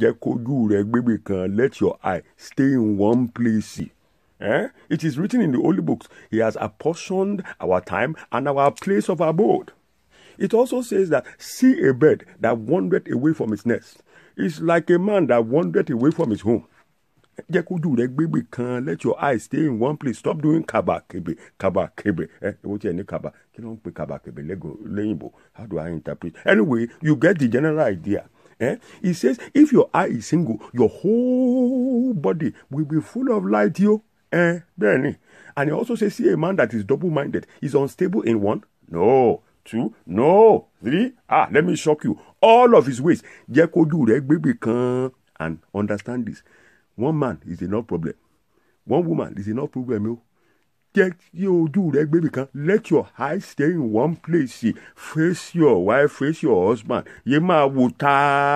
jẹ́ kójú rẹ gbébì kan let your eye stay in one place. Eh? It is written in the holy books. He has apportioned our time and our place of abode. It also says that see a bird that wandered away from its nest. It's like a man that wandered away from his home. jẹ́ kójú rẹ gbégbé kan let your eye stay in one place stop doing kabakebe kabakebe Eh? ewo tí ẹ ní kaba kí ló ń pe kabakebe lẹ́yìnbó how do I interpret anyway you get the general idea Eh? He says, if your eye is single, your whole body will be full of light, yo. Eh? benny. And he also says, see a man that is double-minded is unstable in one. No. Two. No. Three. Ah, let me shock you. All of his ways. Jẹ́ kójú rẹ̀ gbégbé kan. And understand this. One man is enough problem. One woman is enough problem, yo jẹ́ kí ojú rẹ gbé bìkan let your eyes stay in one place face your wife face your husband yé máa wò tààrà.